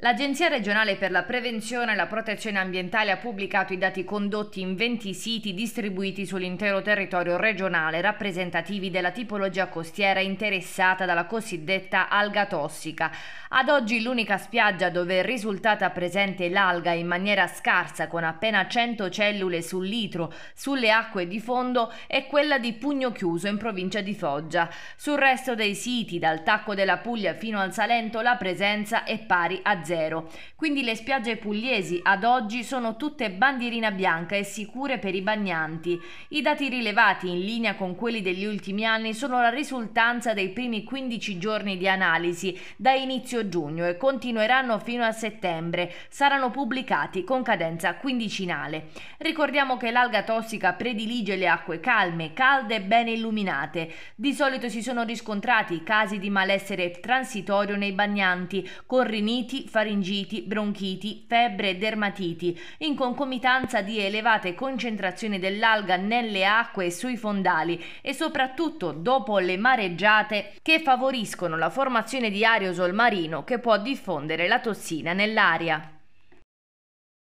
L'Agenzia regionale per la prevenzione e la protezione ambientale ha pubblicato i dati condotti in 20 siti distribuiti sull'intero territorio regionale rappresentativi della tipologia costiera interessata dalla cosiddetta alga tossica. Ad oggi l'unica spiaggia dove è risultata presente l'alga in maniera scarsa con appena 100 cellule sul litro sulle acque di fondo è quella di Pugno Chiuso in provincia di Foggia. Sul resto dei siti, dal Tacco della Puglia fino al Salento, la presenza è pari a 0 zero. Quindi le spiagge pugliesi ad oggi sono tutte bandierina bianca e sicure per i bagnanti. I dati rilevati in linea con quelli degli ultimi anni sono la risultanza dei primi 15 giorni di analisi da inizio giugno e continueranno fino a settembre. Saranno pubblicati con cadenza quindicinale. Ricordiamo che l'alga tossica predilige le acque calme, calde e bene illuminate. Di solito si sono riscontrati casi di malessere transitorio nei bagnanti, con riniti, faringiti, bronchiti, febbre e dermatiti, in concomitanza di elevate concentrazioni dell'alga nelle acque e sui fondali e soprattutto dopo le mareggiate che favoriscono la formazione di aerosol marino che può diffondere la tossina nell'aria.